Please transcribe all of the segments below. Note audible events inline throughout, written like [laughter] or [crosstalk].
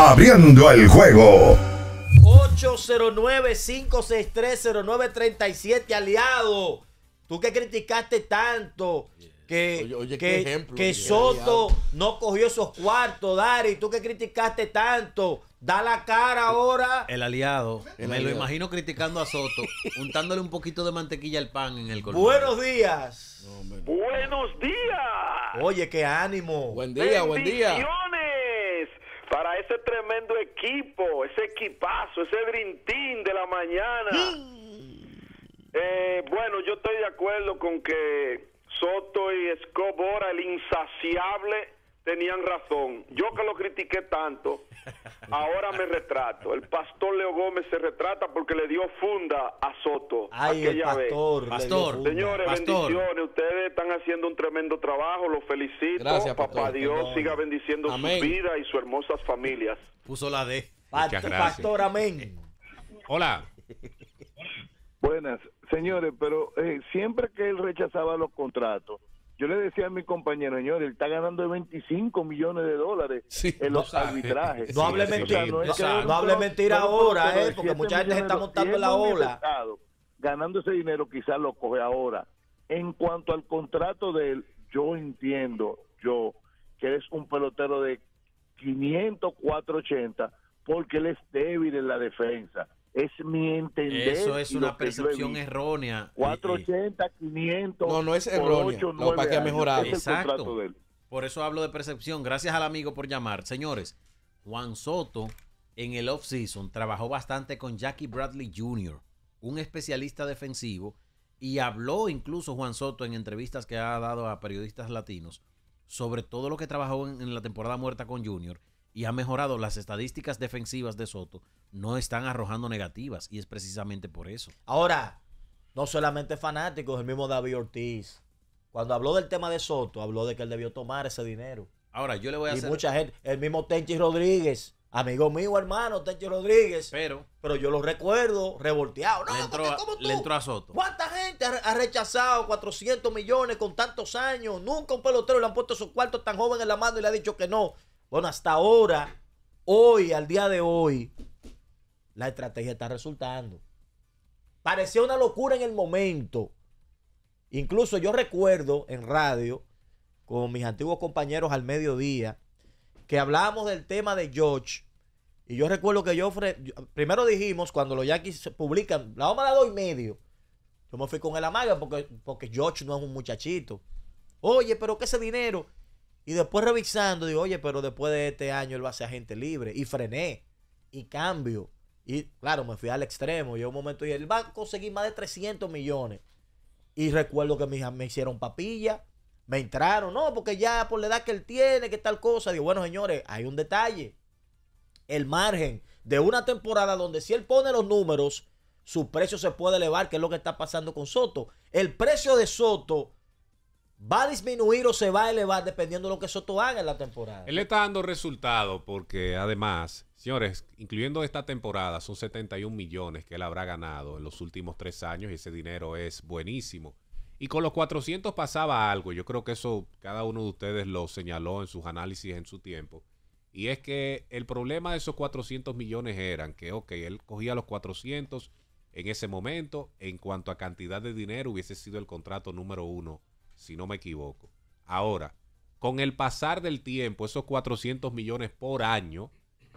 Abriendo el juego. 809-563-0937, aliado. Tú que criticaste tanto que, que, Soto no cogió esos cuartos, Dari. Tú que criticaste tanto. Da la cara ahora. El aliado. Me lo imagino criticando a Soto, [laughs] untándole un poquito de mantequilla al pan en el Buenos días. Buenos días. Oye, qué ánimo. Buen día, buen día ese tremendo equipo, ese equipazo, ese grintín de la mañana. Eh, bueno, yo estoy de acuerdo con que Soto y Escobora... el insaciable tenían razón. Yo que lo critiqué tanto, [laughs] ahora me retrato. El pastor Leo Gómez se retrata porque le dio funda a Soto. Ay, aquella el pastor, pastor. Señores, bendiciones. Ustedes están haciendo un tremendo trabajo. Los felicito. Gracias, Papá Dios siga bendiciendo su vida y sus hermosas familias. Puso la D. Pastor, pastor, amén. Hola. Buenas, señores, pero eh, siempre que él rechazaba los contratos, yo le decía a mi compañero, señor, él está ganando 25 millones de dólares en los arbitrajes. [laughs] No hable mentira, ahora, porque eh, mucha gente está montando la ola. ganando ese dinero quizás lo coge ahora. En cuanto al contrato de él, yo entiendo, yo, que es un pelotero de 504.80 porque él es débil en la defensa. Es mi entender. Eso es una percepción errónea. 480, eh, 500. Eh. No, no es errónea. no, para que ha mejorado. Exacto. Por eso hablo de percepción. Gracias al amigo por llamar. Señores, Juan Soto en el offseason trabajó bastante con Jackie Bradley Jr., un especialista defensivo, y habló incluso Juan Soto en entrevistas que ha dado a periodistas latinos sobre todo lo que trabajó en, en la temporada muerta con Junior y ha mejorado las estadísticas defensivas de Soto, no están arrojando negativas y es precisamente por eso. Ahora, no solamente fanáticos, el mismo David Ortiz, cuando habló del tema de Soto, habló de que él debió tomar ese dinero. Ahora, yo le voy a y mucha gente, el mismo Tenchi Rodríguez, amigo mío, hermano, Tenchi Rodríguez. Pero... Pero yo lo recuerdo revolteado. No, le entró, a Soto. ¿Cuánta gente ha rechazado 400 millones con tantos años? Nunca un pelotero le han puesto su cuarto tan joven en la mano y le ha dicho que no. Bueno, hasta ahora, hoy, al día de hoy, la estrategia está resultando. Parecía una locura en el momento. Incluso yo recuerdo en radio, con mis antiguos compañeros al mediodía, que hablábamos del tema de George. Y yo recuerdo que yo, primero dijimos, cuando los Yankees publican, la vamos a dos y medio. Yo me fui con el amaga porque, porque George no es un muchachito. Oye, pero que ese dinero. Y después revisando, digo, oye, pero después de este año él va a ser agente libre. Y frené. Y cambio. Y claro, me fui al extremo. y un momento y él va a conseguir más de 300 millones. Y recuerdo que me, me hicieron papilla. Me entraron, no, porque ya por la edad que él tiene, que tal cosa. Digo, bueno, señores, hay un detalle. El margen de una temporada donde si él pone los números, su precio se puede elevar, que es lo que está pasando con Soto. El precio de Soto va a disminuir o se va a elevar dependiendo de lo que Soto haga en la temporada. Él le está dando resultado porque además, señores, incluyendo esta temporada, son 71 millones que él habrá ganado en los últimos tres años y ese dinero es buenísimo. Y con los 400 pasaba algo, yo creo que eso cada uno de ustedes lo señaló en sus análisis en su tiempo. Y es que el problema de esos 400 millones eran que, ok, él cogía los 400 en ese momento, en cuanto a cantidad de dinero hubiese sido el contrato número uno si no me equivoco. Ahora, con el pasar del tiempo, esos 400 millones por año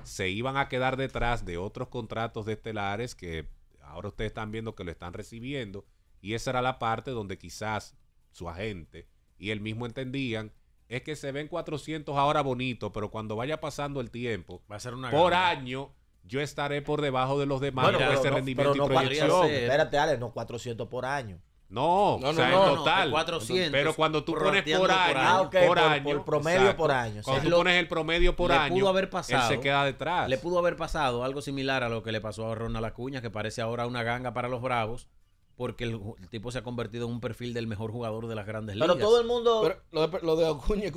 se iban a quedar detrás de otros contratos de estelares que ahora ustedes están viendo que lo están recibiendo y esa era la parte donde quizás su agente y él mismo entendían es que se ven 400 ahora bonito, pero cuando vaya pasando el tiempo, por año yo estaré por debajo de los demás bueno, ese rendimiento y proyección. Espérate, Alex, no 400 por año. No, no, o sea, no, en total. 400, pero cuando tú pones por año, ah, por, promedio por año. Cuando pones el promedio por le año, pudo haber pasado, se queda detrás. Le pudo haber pasado algo similar a lo que le pasó a Ronald Acuña, que parece ahora una ganga para los Bravos, porque el, tipo se ha convertido en un perfil del mejor jugador de las grandes ligas. Pero todo el mundo... lo, de, Acuña,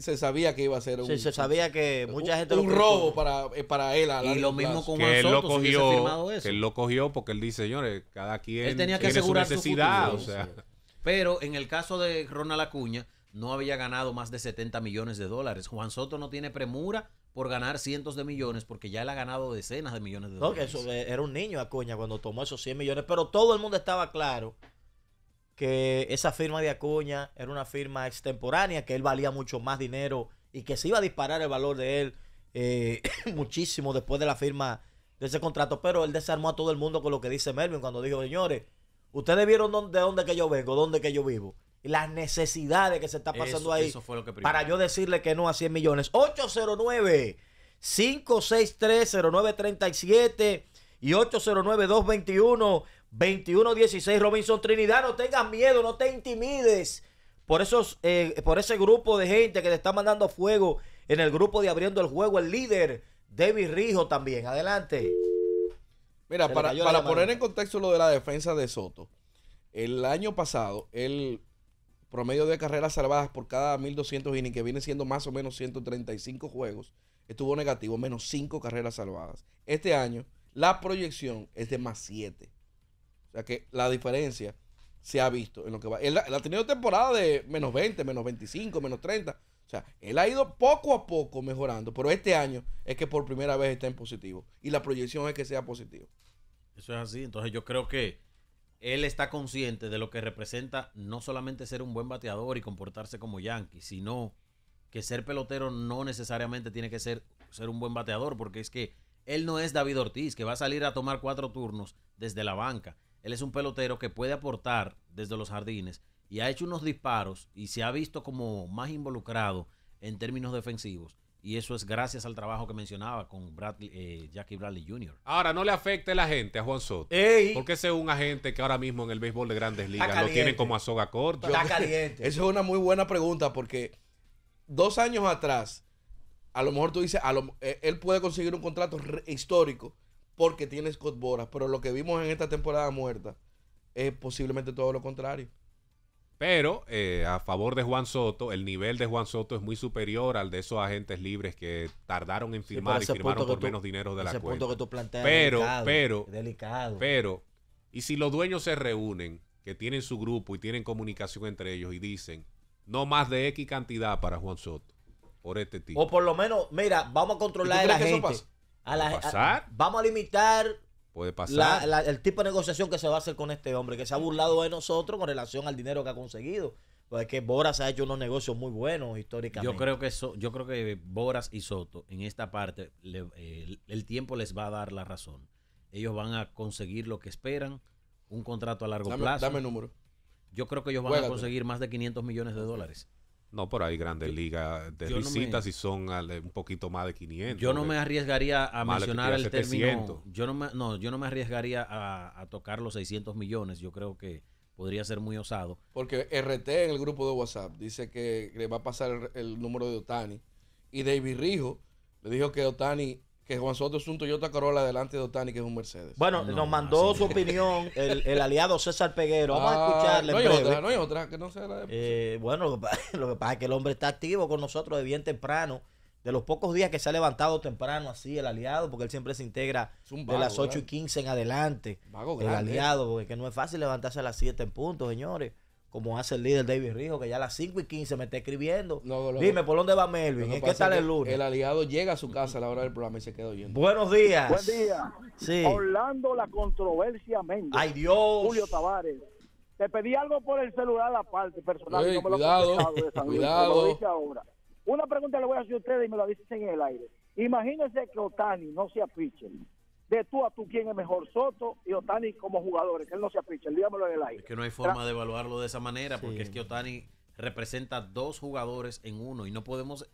se sabía que iba a ser un... Sí, se sabía que mucha gente... Un, robo para, eh, él. y lo mismo con Juan lo cogió, firmado eso. él lo cogió porque él dice, señores, cada quien él tiene su necesidad. o sea. Pero en el caso de Ronald Acuña no había ganado más de 70 millones de dólares. Juan Soto no tiene premura por ganar cientos de millones porque ya él ha ganado decenas de millones de no, que Eso, eh, era un niño Acuña cuando tomó esos 100 millones, pero todo el mundo estaba claro que esa firma de Acuña era una firma extemporánea, que él valía mucho más dinero y que se iba a disparar el valor de él eh, [coughs] muchísimo después de la firma de ese contrato, pero él desarmó a todo el mundo con lo que dice Melvin cuando dijo, señores, ustedes vieron de dónde que yo vengo, dónde que yo vivo las necesidades que se está pasando ahí. para yo decirle que no a 100 millones. 809 563 0937 y 809 221 2116 Robinson Trinidad, no tengas miedo, no te intimides por esos eh, por ese grupo de gente que te está mandando fuego en el grupo de abriendo el juego, el líder David Rijo también. Adelante. Mira, para, para poner en contexto lo de la defensa de Soto, el año pasado él promedio de carreras salvadas por cada 1200 innings, que viene siendo más o menos 135 juegos, estuvo negativo, menos 5 carreras salvadas. Este año la proyección es de más 7. O sea que la diferencia se ha visto en lo que va. Él, ha tenido temporada de menos 20, menos 25, menos 30. O sea, él ha ido poco a poco mejorando, pero este año es que por primera vez está en positivo. Y la proyección es que sea positivo. Eso es así. Entonces yo creo que él está consciente de lo que representa no solamente ser un buen bateador y comportarse como yankee, sino que ser pelotero no necesariamente tiene que ser, ser un buen bateador, porque es que él no es David Ortiz, que va a salir a tomar cuatro turnos desde la banca. Él es un pelotero que puede aportar desde los jardines y ha hecho unos disparos y se ha visto como más involucrado en términos defensivos y eso es gracias al trabajo que mencionaba con Bradley, eh, Jackie Bradley Jr. Ahora, no le afecte la gente a Juan Soto. Porque ese es un agente que ahora mismo en el béisbol de grandes ligas lo tiene como a soga corta. Está caliente. [laughs] Esa es una muy buena pregunta porque dos años atrás, a lo mejor tú dices, eh, él puede conseguir un contrato histórico porque tiene Scott Boras, pero lo que vimos en esta temporada muerta es posiblemente todo lo contrario. Pero eh, a favor de Juan Soto, el nivel de Juan Soto es muy superior al de esos agentes libres que tardaron en firmar y firmaron por menos dinero de la pero, pero, pero, y si los dueños se reúnen, que tienen su grupo y tienen comunicación entre ellos y dicen, no más de X cantidad para Juan Soto por este tipo. O por lo menos, mira, vamos a controlar a la gente. A la, vamos a limitar Puede pasar. el tipo de negociación que se va a hacer con este hombre, que se ha burlado de nosotros con relación al dinero que ha conseguido. Porque que Boras ha hecho unos negocios muy buenos históricamente. Yo creo que yo creo que Boras y Soto en esta parte eh, el, tiempo les va a dar la razón. Ellos van a conseguir lo que esperan, un contrato a largo plazo. Dame el número. Yo creo que ellos van a conseguir más de 500 millones de dólares. No, por ahí grandes ligas de visitas y son eh, un poquito más de 500. Yo no me arriesgaría a mencionar el término. Yo no, me, yo no me arriesgaría a, tocar los 600 millones. Yo creo que podría ser muy osado. Porque RT en el grupo de WhatsApp dice que le va a pasar el número de Otani. Y David Rijo le dijo que Otani que Juan Soto es un Toyota Corolla delante de Otani, que es un Mercedes. Bueno, nos mandó su opinión el, [laughs] aliado César Peguero. Vamos a ah, escucharle. No hay otra, no hay otra, que no sea la de... Eh, bueno, [laughs] lo que, pasa, es que el hombre está activo con nosotros de bien temprano. De los pocos días que se ha levantado temprano así el aliado, porque él siempre se integra de las 8 y 15 en adelante. Vago El ¿eh? aliado, porque no es fácil levantarse a las 7 en punto, señores como hace el líder David Rijo, que ya a las 5 y 15 me está escribiendo. Dime, ¿por dónde va Melvin? qué tal el lunes? El aliado llega a su casa a la hora del programa y se queda oyendo. Buenos días. Buen día. Sí. Orlando, la controversia Ay, Dios. Julio Tavares. Te pedí algo por el celular aparte, personal. no me lo Una pregunta le voy a hacer a ustedes y me la dicen en el aire. Imagínense que Otani no sea pitcher de tú a tú quién es mejor, Soto y Otani como jugadores, que él no se pitcher, dígamelo en el aire. Es que no hay forma de evaluarlo de esa manera, porque es que Otani representa dos jugadores en uno y no podemos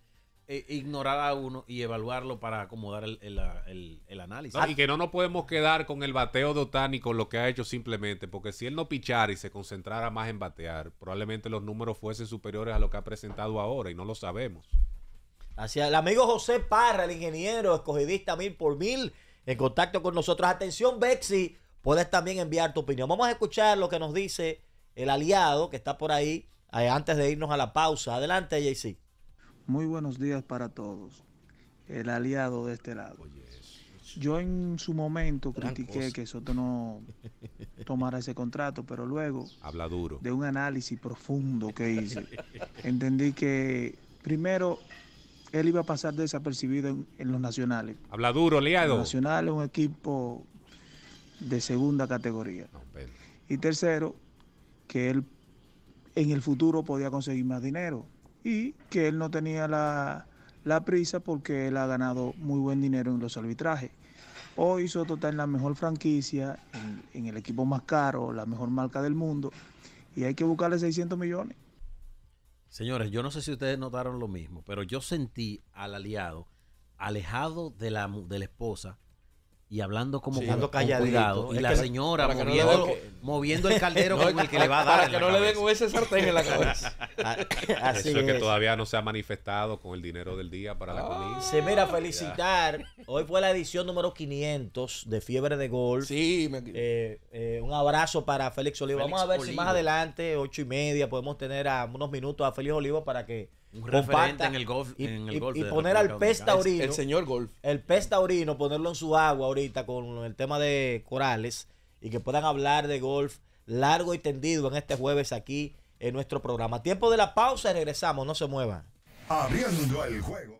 eh, ignorar a uno y evaluarlo para acomodar el, análisis. y que no nos podemos quedar con el bateo de Otani con lo que ha hecho simplemente, porque si él no pichara y se concentrara más en batear, probablemente los números fuesen superiores a lo que ha presentado ahora y no lo sabemos. Hacia el amigo José Parra, el ingeniero, escogidista mil por mil, en contacto con nosotros. Atención, Bexi, puedes también enviar tu opinión. Vamos a escuchar lo que nos dice el aliado que está por ahí eh, antes de irnos a la pausa. Adelante, JC. Muy buenos días para todos. El aliado de este lado. Yo en su momento critiqué que Soto no [laughs] tomara ese contrato, pero luego Habla duro. de un análisis profundo que hice, [laughs] entendí que primero él iba a pasar desapercibido en, los nacionales. Habla duro, liado. Nacional es un equipo de segunda categoría. y tercero, que él en el futuro podía conseguir más dinero y que él no tenía la, prisa porque él ha ganado muy buen dinero en los arbitrajes. Hoy Soto está en la mejor franquicia, en, el equipo más caro, la mejor marca del mundo, y hay que buscarle 600 millones. Señores, yo no sé si ustedes notaron lo mismo, pero yo sentí al aliado alejado de la, de la esposa y hablando como cuando y la señora moviendo, moviendo, el [laughs] caldero con el que le va a dar. Para que no le den ese sartén en la cabeza. [laughs] Ah, Eso es, que todavía no se ha manifestado con el dinero del día para la comida. Se mira felicitar. Hoy fue la edición número 500 de Fiebre de Golf. Sí, me... Eh, eh, un abrazo para Félix Olivo. Vamos a ver si más adelante, ocho y media, podemos tener a unos minutos a Félix Olivo para que un referente en el golf. Y, poner al pez El, señor golf. El pez taurino, ponerlo en su agua ahorita con el tema de corales y que puedan hablar de golf largo y tendido en este jueves aquí en nuestro programa. Tiempo de la pausa y regresamos, no se muevan. Abriendo el juego.